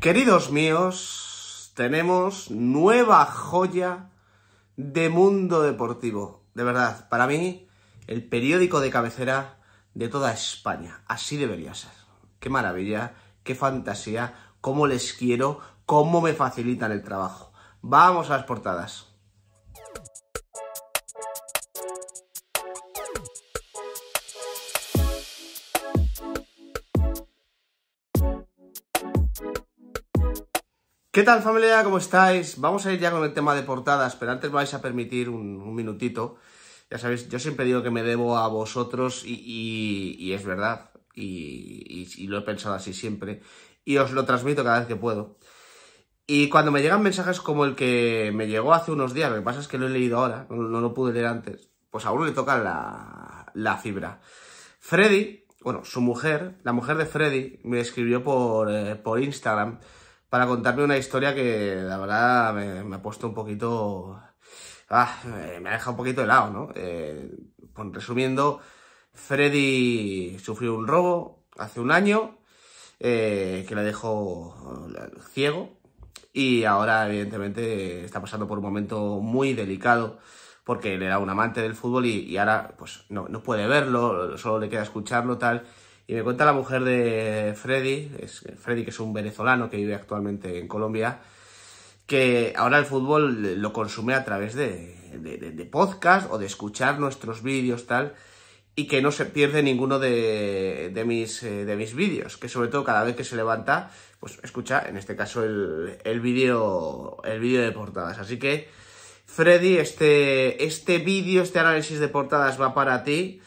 Queridos míos, tenemos nueva joya de mundo deportivo. De verdad, para mí, el periódico de cabecera de toda España. Así debería ser. Qué maravilla, qué fantasía, cómo les quiero, cómo me facilitan el trabajo. Vamos a las portadas. ¿Qué tal familia? ¿Cómo estáis? Vamos a ir ya con el tema de portadas, pero antes vais a permitir un, minutito. Ya sabéis, yo siempre digo que me debo a vosotros y, es verdad, y, lo he pensado así siempre, y os lo transmito cada vez que puedo. Y cuando me llegan mensajes como el que me llegó hace unos días, lo que pasa es que lo he leído ahora, no, lo pude leer antes, pues a uno le toca la, fibra. Freddy, bueno, su mujer, la mujer de Freddy, me escribió por eh, Instagram para contarme una historia que la verdad me, ha puesto un poquito... Ah, me, ha dejado un poquito helado, ¿no? Eh, pues, resumiendo, Freddy sufrió un robo hace un año eh, que la dejó ciego y ahora evidentemente está pasando por un momento muy delicado porque él era un amante del fútbol y, ahora pues no, no puede verlo, solo le queda escucharlo tal y me cuenta la mujer de Freddy, es Freddy que es un venezolano que vive actualmente en Colombia, que ahora el fútbol lo consume a través de, podcast o de escuchar nuestros vídeos tal y que no se pierde ninguno de, de mis, eh, de mis vídeos, que sobre todo cada vez que se levanta, pues escucha, en este caso, el, el vídeo el vídeo de portadas. Así que, Freddy, este, este vídeo, este análisis de portadas va para ti.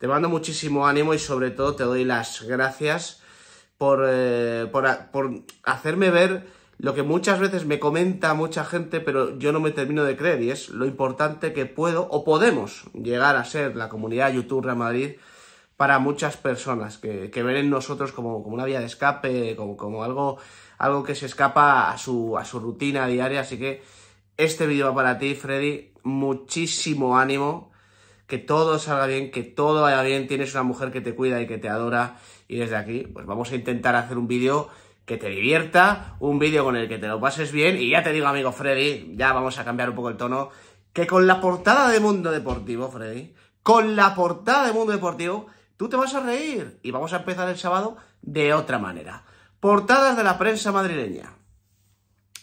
Te mando muchísimo ánimo y sobre todo te doy las gracias por, eh, por, hacerme ver lo que muchas veces me comenta mucha gente, pero yo no me termino de creer, y es lo importante que puedo o podemos llegar a ser la comunidad YouTube Real Madrid para muchas personas que, ven en nosotros como, como, una vía de escape, como, como algo, algo que se escapa a su, a su rutina diaria. Así que este vídeo para ti, Freddy. Muchísimo ánimo, que todo salga bien, que todo vaya bien, tienes una mujer que te cuida y que te adora y desde aquí pues vamos a intentar hacer un vídeo que te divierta, un vídeo con el que te lo pases bien y ya te digo amigo Freddy, ya vamos a cambiar un poco el tono, que con la portada de Mundo Deportivo, Freddy, con la portada de Mundo Deportivo, tú te vas a reír y vamos a empezar el sábado de otra manera. Portadas de la prensa madrileña.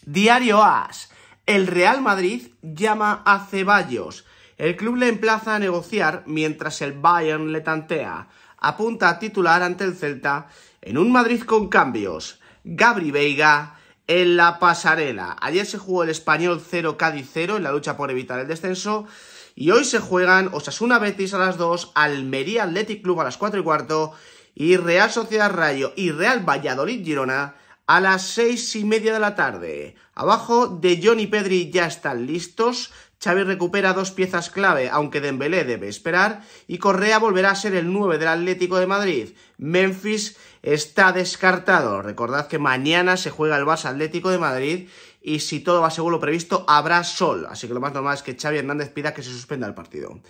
Diario AS. El Real Madrid llama a Ceballos. El club le emplaza a negociar mientras el Bayern le tantea. Apunta a titular ante el Celta en un Madrid con cambios. Gabri Veiga en la pasarela. Ayer se jugó el español 0 Cádiz 0 en la lucha por evitar el descenso. Y hoy se juegan Osasuna Betis a las 2, Almería Athletic Club a las 4 y cuarto y Real Sociedad Rayo y Real Valladolid Girona a las seis y media de la tarde. Abajo de Johnny Pedri ya están listos. Xavi recupera dos piezas clave, aunque Dembélé debe esperar, y Correa volverá a ser el 9 del Atlético de Madrid. Memphis está descartado. Recordad que mañana se juega el Barça Atlético de Madrid y si todo va según lo previsto, habrá sol. Así que lo más normal es que Xavi Hernández pida que se suspenda el partido.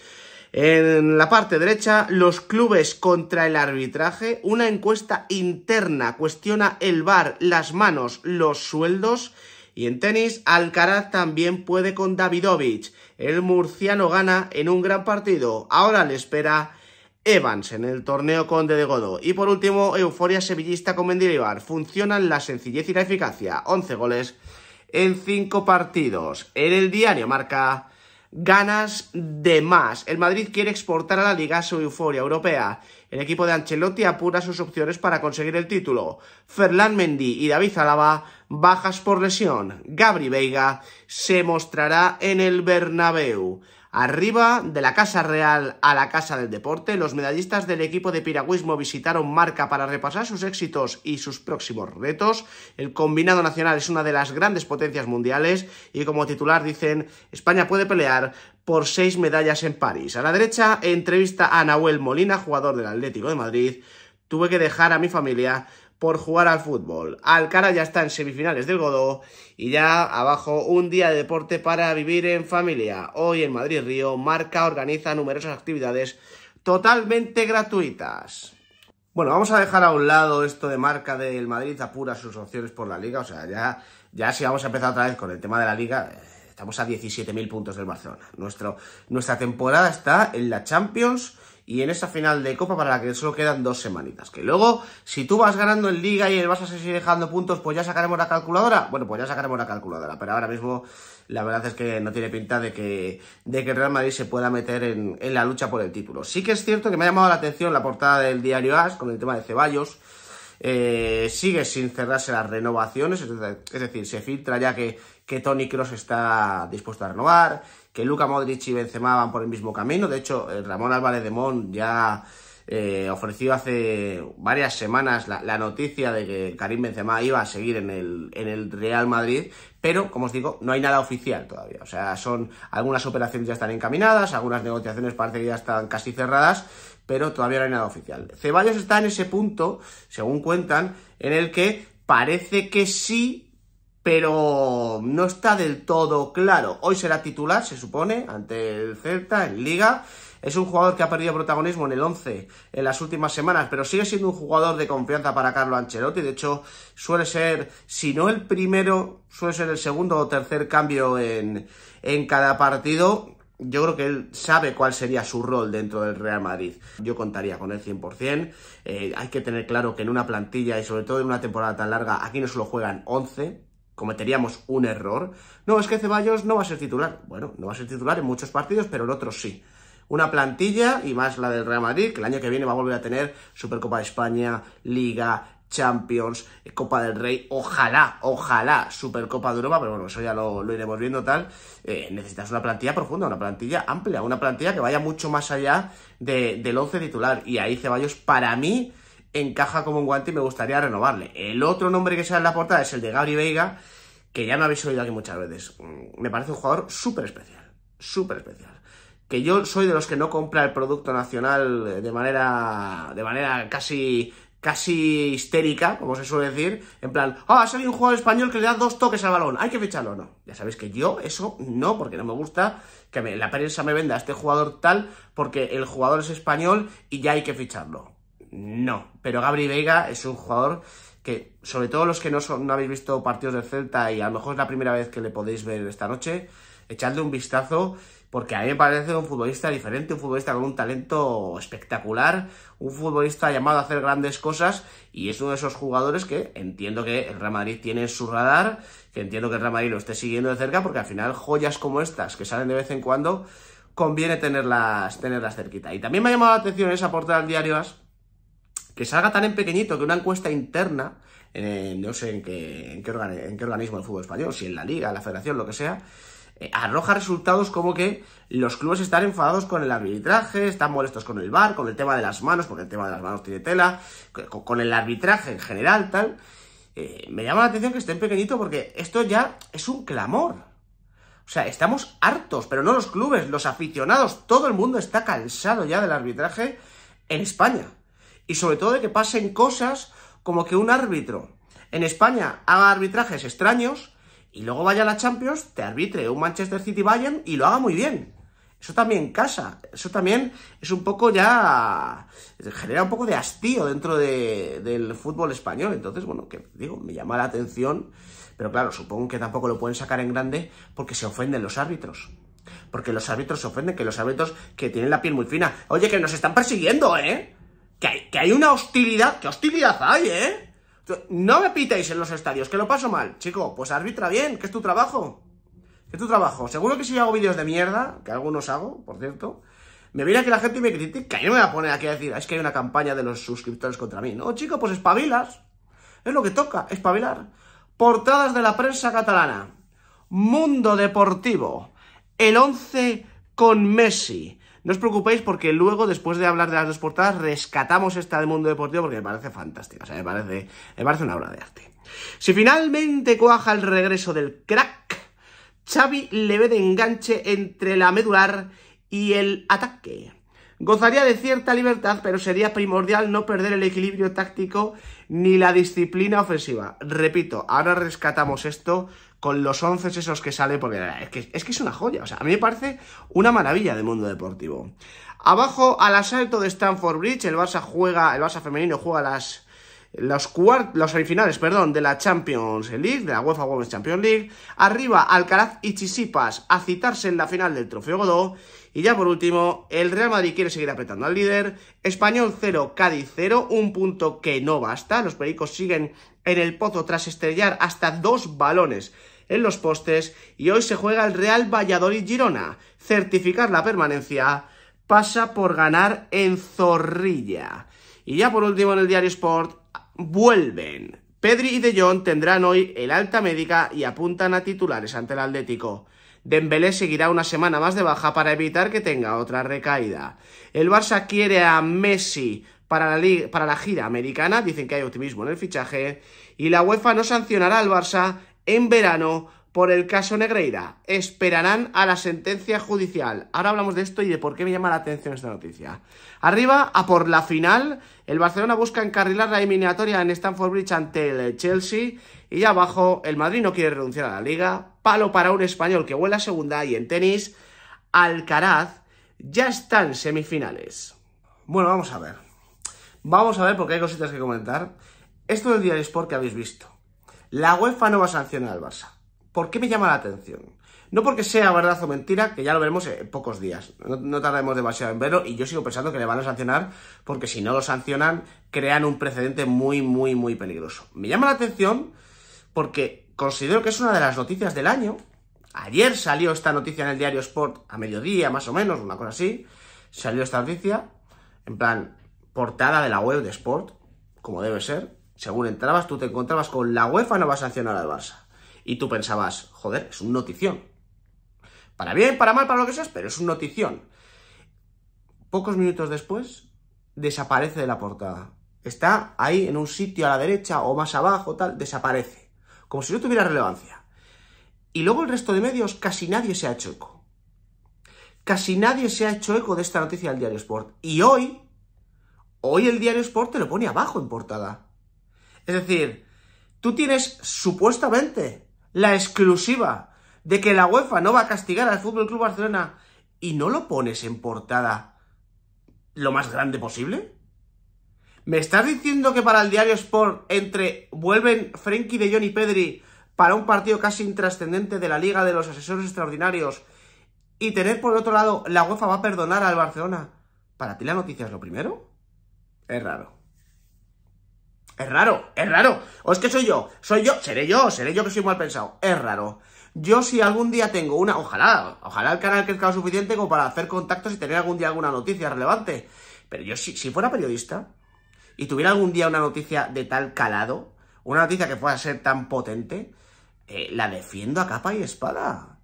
En la parte derecha, los clubes contra el arbitraje. Una encuesta interna cuestiona el VAR, las manos, los sueldos y en tenis, Alcaraz también puede con Davidovich. El murciano gana en un gran partido. Ahora le espera Evans en el torneo Conde de Godó. Y por último, euforia sevillista con Mendilibar. Funcionan la sencillez y la eficacia. 11 goles en 5 partidos. En el diario marca ganas de más. El Madrid quiere exportar a la liga su euforia europea. El equipo de Ancelotti apura sus opciones para conseguir el título. Ferland Mendy y David Alaba bajas por lesión. Gabri Veiga se mostrará en el Bernabéu. Arriba, de la Casa Real a la Casa del Deporte, los medallistas del equipo de piragüismo visitaron Marca para repasar sus éxitos y sus próximos retos. El combinado nacional es una de las grandes potencias mundiales y como titular dicen, España puede pelear por seis medallas en París. A la derecha, entrevista a Nahuel Molina, jugador del Atlético de Madrid. Tuve que dejar a mi familia por jugar al fútbol. Alcara ya está en semifinales del Godó y ya abajo un día de deporte para vivir en familia. Hoy en Madrid Río, Marca organiza numerosas actividades totalmente gratuitas. Bueno, vamos a dejar a un lado esto de marca del Madrid apura sus opciones por la liga. O sea, ya, ya si vamos a empezar otra vez con el tema de la liga, eh, estamos a 17.000 puntos del Barcelona. nuestra temporada está en la Champions y en esa final de Copa para la que solo quedan dos semanitas. Que luego, si tú vas ganando en Liga y vas a seguir dejando puntos, pues ya sacaremos la calculadora. Bueno, pues ya sacaremos la calculadora, pero ahora mismo la verdad es que no tiene pinta de que, Real Madrid se pueda meter en, la lucha por el título. Sí que es cierto que me ha llamado la atención la portada del diario AS con el tema de Ceballos. Eh, sigue sin cerrarse las renovaciones, es decir, se filtra ya que, que Tony Cross está dispuesto a renovar, que Luca Modric y Benzema van por el mismo camino. De hecho, eh, Ramón Álvarez de Mon ya eh, ofreció hace varias semanas la, noticia de que Karim Benzema iba a seguir en el, en el, Real Madrid, pero como os digo, no hay nada oficial todavía. O sea, son algunas operaciones ya están encaminadas, algunas negociaciones parece que ya están casi cerradas, pero todavía no hay nada oficial. Ceballos está en ese punto, según cuentan, en el que parece que sí pero no está del todo claro. Hoy será titular, se supone, ante el Celta en Liga. Es un jugador que ha perdido protagonismo en el 11 en las últimas semanas, pero sigue siendo un jugador de confianza para Carlo Ancelotti. De hecho, suele ser, si no el primero, suele ser el segundo o tercer cambio en, cada partido yo creo que él sabe cuál sería su rol dentro del Real Madrid. Yo contaría con él 100%. Eh, hay que tener claro que en una plantilla y sobre todo en una temporada tan larga, aquí no solo juegan 11, cometeríamos un error. No, es que Ceballos no va a ser titular. Bueno, no va a ser titular en muchos partidos, pero en otros sí. Una plantilla, y más la del Real Madrid, que el año que viene va a volver a tener Supercopa de España, Liga, Champions, eh, Copa del Rey, ojalá, ojalá, Supercopa de Europa, pero bueno, eso ya lo, iremos viendo tal. Eh, necesitas una plantilla profunda, una plantilla amplia, una plantilla que vaya mucho más allá del 11 titular. Y ahí Ceballos, para mí, encaja como un guante y me gustaría renovarle. El otro nombre que sale en la portada es el de Gabri Veiga, que ya me habéis oído aquí muchas veces. Mm, me parece un jugador súper especial, súper especial. Que yo soy de los que no compra el producto nacional eh, de manera, de manera casi casi histérica, como se suele decir, en plan, oh, ha salido un jugador español que le da dos toques al balón, hay que ficharlo, no. Ya sabéis que yo eso no, porque no me gusta que la prensa me venda a este jugador tal, porque el jugador es español y ya hay que ficharlo. No, pero Gabri Vega es un jugador que, sobre todo los que no, habéis visto partidos del Celta y a lo mejor es la primera vez que le podéis ver esta noche, echadle un vistazo porque a mí me parece un futbolista diferente, un futbolista con un talento espectacular, un futbolista llamado a hacer grandes cosas y es uno de esos jugadores que entiendo que el Real Madrid tiene en su radar, que entiendo que el Real Madrid lo esté siguiendo de cerca porque al final joyas como estas que salen de vez en cuando conviene tenerlas, tenerlas cerquita. Y también me ha llamado la atención esa portada del diario que salga tan en pequeñito que una encuesta interna, eh, no sé en qué, en qué, organismo del fútbol español, si en la liga, la federación, lo que sea, eh, arroja resultados como que los clubes están enfadados con el arbitraje, están molestos con el bar, con el tema de las manos, porque el tema de las manos tiene tela, con, el arbitraje en general, tal. Eh, me llama la atención que esté en pequeñito porque esto ya es un clamor. O sea, estamos hartos, pero no los clubes, los aficionados, todo el mundo está cansado ya del arbitraje en España y sobre todo de que pasen cosas como que un árbitro en España haga arbitrajes extraños y luego vaya a la Champions, te arbitre un Manchester City Bayern y lo haga muy bien. Eso también casa, eso también es un poco ya. genera un poco de hastío dentro del fútbol español. Entonces, bueno, que digo, me llama la atención, pero claro, supongo que tampoco lo pueden sacar en grande porque se ofenden los árbitros. Porque los árbitros se ofenden, que los árbitros que tienen la piel muy fina. Oye, que nos están persiguiendo, ¿eh? que hay, una hostilidad, que hostilidad hay, ¿eh? No me piteis en los estadios, que lo paso mal. Chico, pues arbitra bien, que es tu trabajo. Que es tu trabajo. Seguro que si hago vídeos de mierda, que algunos hago, por cierto, me viene aquí la gente y me critica y no me va a poner aquí a decir, ah, es que hay una campaña de los suscriptores contra mí. No, chico, pues espabilas. Es lo que toca, espabilar. Portadas de la prensa catalana. Mundo Deportivo. El 11 con Messi. No os preocupéis porque luego, después de hablar de las dos portadas, rescatamos esta del mundo deportivo porque me parece fantástica, o sea, me parece, me parece una obra de arte. Si finalmente cuaja el regreso del crack, Xavi le ve de enganche entre la medular y el ataque. Gozaría de cierta libertad, pero sería primordial no perder el equilibrio táctico ni la disciplina ofensiva. Repito, ahora rescatamos esto con los 11 esos que sale, porque es que, es una joya. O sea, a mí me parece una maravilla de mundo deportivo. Abajo, al asalto de Stanford Bridge, el Barça juega, el Barça femenino juega las los, los semifinales perdón, de la Champions League, de la UEFA Women's Champions League. Arriba Alcaraz y Chisipas a citarse en la final del Trofeo Godó. Y ya por último, el Real Madrid quiere seguir apretando al líder. Español 0, Cádiz 0, un punto que no basta. Los pericos siguen en el pozo tras estrellar hasta dos balones en los postes. Y hoy se juega el Real Valladolid-Girona. Certificar la permanencia pasa por ganar en Zorrilla. Y ya por último en el diario Sport, vuelven. Pedri y De Jong tendrán hoy el alta médica y apuntan a titulares ante el Atlético. Dembélé seguirá una semana más de baja para evitar que tenga otra recaída. El Barça quiere a Messi para la, para la gira americana, dicen que hay optimismo en el fichaje, y la UEFA no sancionará al Barça en verano por el caso Negreira. Esperarán a la sentencia judicial. Ahora hablamos de esto y de por qué me llama la atención esta noticia. Arriba, a por la final. El Barcelona busca encarrilar la eliminatoria en Stamford Bridge ante el Chelsea. Y ya abajo, el Madrid no quiere renunciar a la liga. Palo para un español que vuela segunda. Y en tenis, Alcaraz ya está en semifinales. Bueno, vamos a ver. Vamos a ver porque hay cositas que comentar. Esto del Diario Sport que habéis visto. La UEFA no va a sancionar al Barça. ¿Por qué me llama la atención? No porque sea verdad o mentira, que ya lo veremos en pocos días. No, tardaremos demasiado en verlo y yo sigo pensando que le van a sancionar porque si no lo sancionan crean un precedente muy, muy, muy peligroso. Me llama la atención porque considero que es una de las noticias del año. Ayer salió esta noticia en el diario Sport a mediodía, más o menos, una cosa así. Salió esta noticia, en plan, portada de la web de Sport, como debe ser. Según entrabas, tú te encontrabas con la UEFA no va a sancionar al Barça y tú pensabas, joder, es un notición. Para bien, para mal, para lo que seas, pero es un notición. Pocos minutos después, desaparece de la portada. Está ahí en un sitio a la derecha o más abajo, tal, desaparece. Como si no tuviera relevancia. Y luego el resto de medios, casi nadie se ha hecho eco. Casi nadie se ha hecho eco de esta noticia del Diario Sport. Y hoy, hoy el Diario Sport te lo pone abajo en portada. Es decir, tú tienes supuestamente la exclusiva de que la UEFA no va a castigar al Fútbol Club Barcelona y no lo pones en portada lo más grande posible? ¿Me estás diciendo que para el diario Sport entre vuelven Frenkie de Johnny Pedri para un partido casi intrascendente de la Liga de los Asesores Extraordinarios y tener por otro lado la UEFA va a perdonar al Barcelona? ¿Para ti la noticia es lo primero? Es raro. Es raro, es raro. O es que soy yo, soy yo, seré yo, seré yo que soy mal pensado. Es raro. Yo si algún día tengo una, ojalá, ojalá el canal crezca lo suficiente como para hacer contactos y tener algún día alguna noticia relevante. Pero yo si, si fuera periodista y tuviera algún día una noticia de tal calado, una noticia que pueda ser tan potente, eh, la defiendo a capa y espada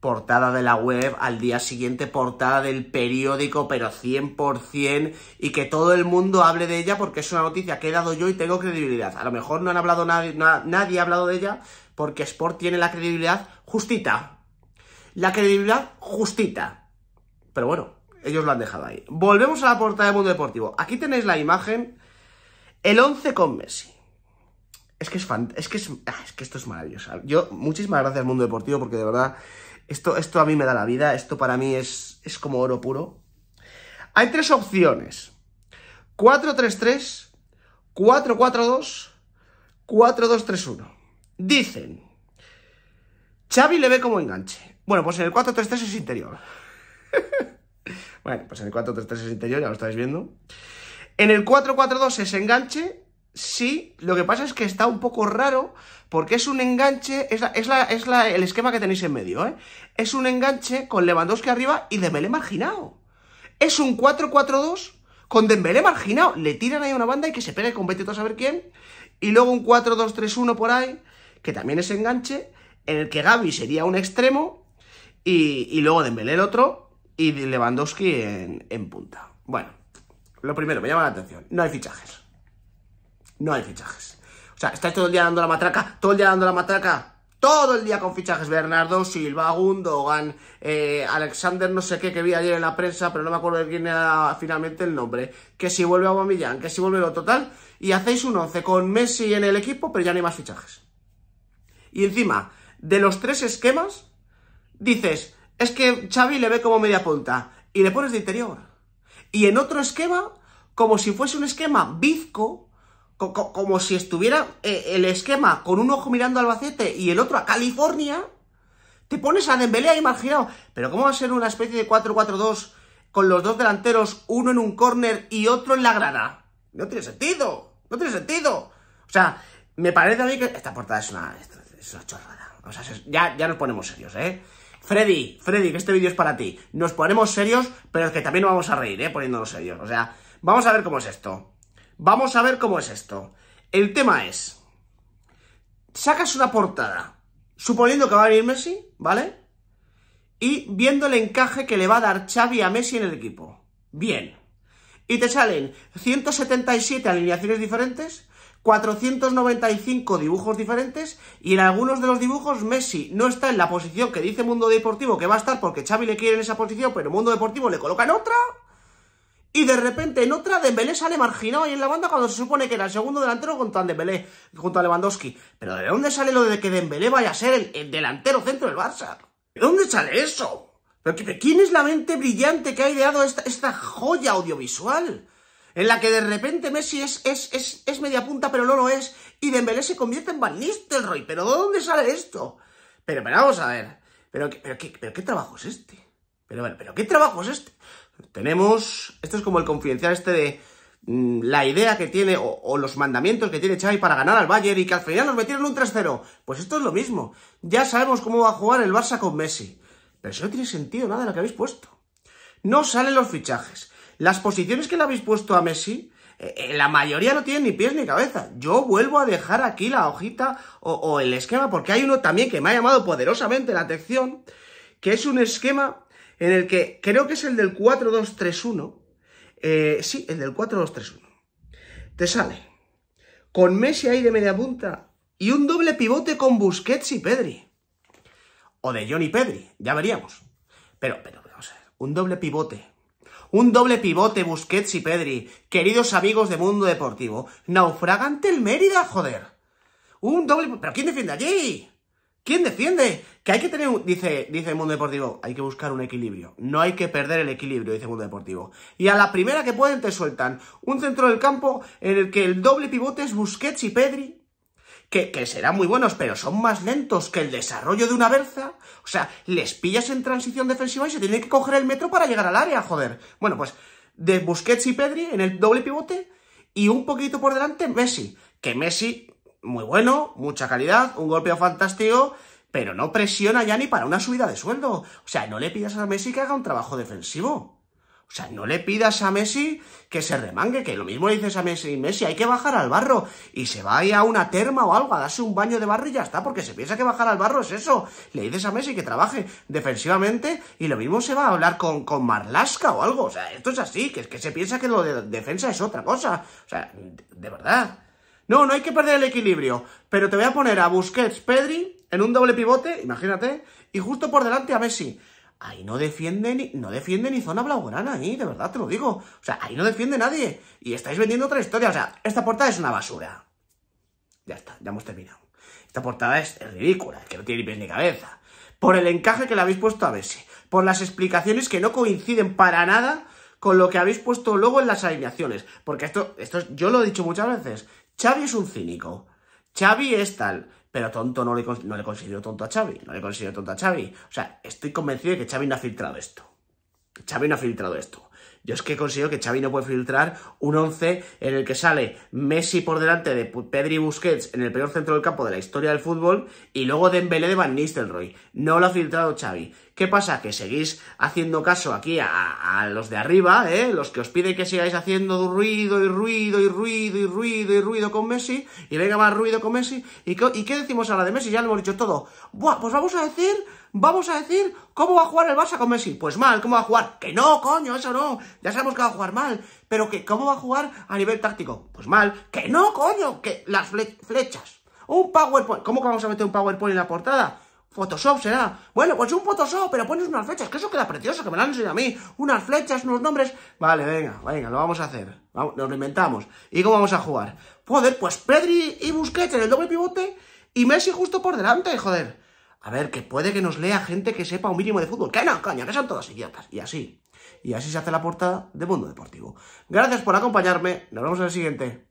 portada de la web, al día siguiente portada del periódico, pero 100%, y que todo el mundo hable de ella porque es una noticia que he dado yo y tengo credibilidad. A lo mejor no han hablado nadie, nadie ha hablado de ella porque Sport tiene la credibilidad justita. La credibilidad justita. Pero bueno, ellos lo han dejado ahí. Volvemos a la portada de Mundo Deportivo. Aquí tenéis la imagen, el 11 con Messi. Es que es, fan, es, que es ah, que esto es maravilloso. Yo, muchísimas gracias al Mundo Deportivo porque de verdad esto, esto a mí me da la vida, esto para mí es, es como oro puro. Hay tres opciones. 4-3-3, 4-4-2, 4-2-3-1. Dicen, Xavi le ve como enganche. Bueno, pues en el 4-3-3 es interior. bueno, pues en el 4-3-3 es interior, ya lo estáis viendo. En el 4-4-2 es enganche sí, lo que pasa es que está un poco raro porque es un enganche, es, la, es, la, es el esquema que tenéis en medio, ¿eh? Es un enganche con Lewandowski arriba y Dembélé marginado. Es un 4-4-2 con Dembélé marginado. Le tiran ahí a una banda y que se pegue con Betito a saber quién. Y luego un 4-2-3-1 por ahí, que también es enganche, en el que Gaby sería un extremo y, y luego Dembélé el otro y Lewandowski en punta. Bueno, lo primero, me llama la atención, no hay fichajes no hay fichajes. O sea, estáis todo el día dando la matraca, todo el día dando la matraca, todo el día con fichajes. Bernardo Silva, Gundogan, eh, Alexander no sé qué que vi ayer en la prensa, pero no me acuerdo de quién era finalmente el nombre. Que si vuelve a Bomillán, que si vuelve lo total. Y hacéis un 11 con Messi en el equipo, pero ya no hay más fichajes. Y encima, de los tres esquemas, dices, es que Xavi le ve como media punta y le pones de interior. Y en otro esquema, como si fuese un esquema bizco, como si estuviera eh, el esquema con un ojo mirando a Albacete y el otro a California, te pones a Dembélé y marginado. Pero ¿cómo va a ser una especie de 4-4-2 con los dos delanteros, uno en un córner y otro en la grada? No tiene sentido, no tiene sentido. O sea, me parece a mí que esta portada es una, chorrada. O sea, ya, ya nos ponemos serios, ¿eh? Freddy, Freddy, que este vídeo es para ti. Nos ponemos serios, pero es que también nos vamos a reír, ¿eh? Poniéndonos serios. O sea, vamos a ver cómo es esto. Vamos a ver cómo es esto. El tema es, sacas una portada, suponiendo que va a venir Messi, ¿vale? Y viendo el encaje que le va a dar Xavi a Messi en el equipo. Bien. Y te salen 177 alineaciones diferentes, 495 dibujos diferentes y en algunos de los dibujos Messi no está en la posición que dice Mundo Deportivo que va a estar porque Xavi le quiere en esa posición, pero Mundo Deportivo le coloca en otra. Y de repente en otra Dembélé sale marginado ahí en la banda cuando se supone que era el segundo delantero junto a Dembélé, junto a Lewandowski. Pero ¿de dónde sale lo de que Dembélé vaya a ser el, delantero centro del Barça? ¿De dónde sale eso? ¿Pero quién es la mente brillante que ha ideado esta, joya audiovisual? en la que de repente Messi es, es, es, es, media punta, pero no lo es, y Dembélé se convierte en Van Nistelrooy. ¿Pero de dónde sale esto? Pero, pero vamos a ver, ¿pero, pero, ¿qué, trabajo es este? Pero, pero, ¿qué trabajo es este? Tenemos, esto es como el confidencial este de mm, la idea que tiene o, los mandamientos que tiene Xavi para ganar al Bayern y que al final nos metieron un 3-0. Pues esto es lo mismo. Ya sabemos cómo va a jugar el Barça con Messi. Pero eso no tiene sentido nada de lo que habéis puesto. No salen los fichajes. Las posiciones que le habéis puesto a Messi, eh, eh, la mayoría no tienen ni pies ni cabeza. Yo vuelvo a dejar aquí la hojita o el esquema porque hay uno también que me ha llamado poderosamente la atención, que es un esquema en el que creo que es el del 4-2-3-1. Eh, sí, el del 4-2-3-1. Te sale con Messi ahí de media punta y un doble pivote con Busquets y Pedri. O de Johnny Pedri, ya veríamos. Pero, pero, vamos a ver, un doble pivote. Un doble pivote, Busquets y Pedri. Queridos amigos de Mundo Deportivo, naufragante el Mérida, joder. Un doble... ¿Pero quién defiende allí? ¿Quién defiende? Que hay que tener, un, dice, dice el mundo deportivo, hay que buscar un equilibrio. No hay que perder el equilibrio, dice el mundo deportivo. Y a la primera que pueden te sueltan un centro del campo en el que el doble pivote es Busquets y Pedri, que, que serán muy buenos, pero son más lentos que el desarrollo de una berza. O sea, les pillas en transición defensiva y se tienen que coger el metro para llegar al área, joder. Bueno, pues de Busquets y Pedri en el doble pivote y un poquito por delante Messi. Que Messi muy bueno, mucha calidad, un golpeo fantástico, pero no presiona ya ni para una subida de sueldo. O sea, no le pidas a Messi que haga un trabajo defensivo. O sea, no le pidas a Messi que se remangue, que lo mismo le dices a Messi, Messi, hay que bajar al barro. Y se va a una terma o algo, a darse un baño de barro y ya está, porque se piensa que bajar al barro es eso. Le dices a Messi que trabaje defensivamente y lo mismo se va a hablar con, con Marlaska o algo. O sea, esto es así, que, es que se piensa que lo de defensa es otra cosa. O sea, de verdad. No, no hay que perder el equilibrio, pero te voy a poner a Busquets, Pedri, en un doble pivote, imagínate, y justo por delante a Messi. Ahí no defiende ni, no defiende ni zona blaugrana, ahí, de verdad te lo digo. O sea, ahí no defiende nadie. Y estáis vendiendo otra historia. O sea, esta portada es una basura. Ya está, ya hemos terminado. Esta portada es, ridícula, que no tiene ni pies ni cabeza. Por el encaje que le habéis puesto a Messi. Por las explicaciones que no coinciden para nada con lo que habéis puesto luego en las alineaciones. Porque esto, esto yo lo he dicho muchas veces. Xavi es un cínico. Xavi es tal. Pero tonto no le, consiguió tonto a Xavi. No le consiguió tonto a Xavi. O sea, estoy convencido de que Xavi no ha filtrado esto. Xavi no ha filtrado esto. Yo es que consigo que Xavi no puede filtrar un 11 en el que sale Messi por delante de Pedri Busquets en el peor centro del campo de la historia del fútbol y luego Dembélé de Van Nistelrooy. No lo ha filtrado Xavi. ¿Qué pasa? Que seguís haciendo caso aquí a, los de arriba, ¿eh? los que os piden que sigáis haciendo ruido y ruido y ruido y ruido y ruido con Messi, y venga más ruido con Messi. ¿Y qué, ¿Y qué decimos ahora de Messi? Ya lo hemos dicho todo. Buah, pues vamos a decir, vamos a decir, ¿cómo va a jugar el Barça con Messi? Pues mal, ¿cómo va a jugar? Que no, coño, eso no, ya sabemos que va a jugar mal, pero que ¿cómo va a jugar a nivel táctico? Pues mal, que no, coño, que las flechas. Un PowerPoint, ¿cómo que vamos a meter un PowerPoint en la portada? Photoshop será. Bueno, pues un Photoshop, pero pones unas flechas, que eso queda precioso, que me lo han enseñado a mí. Unas flechas, unos nombres. Vale, venga, venga, lo vamos a hacer. Vamos, nos lo inventamos. ¿Y cómo vamos a jugar? Joder, pues Pedri y Busquets en el doble pivote y Messi justo por delante, joder. A ver, que puede que nos lea gente que sepa un mínimo de fútbol. Que no, coño, que son todas idiotas. Y así. Y así se hace la portada de Mundo Deportivo. Gracias por acompañarme. Nos vemos en el siguiente.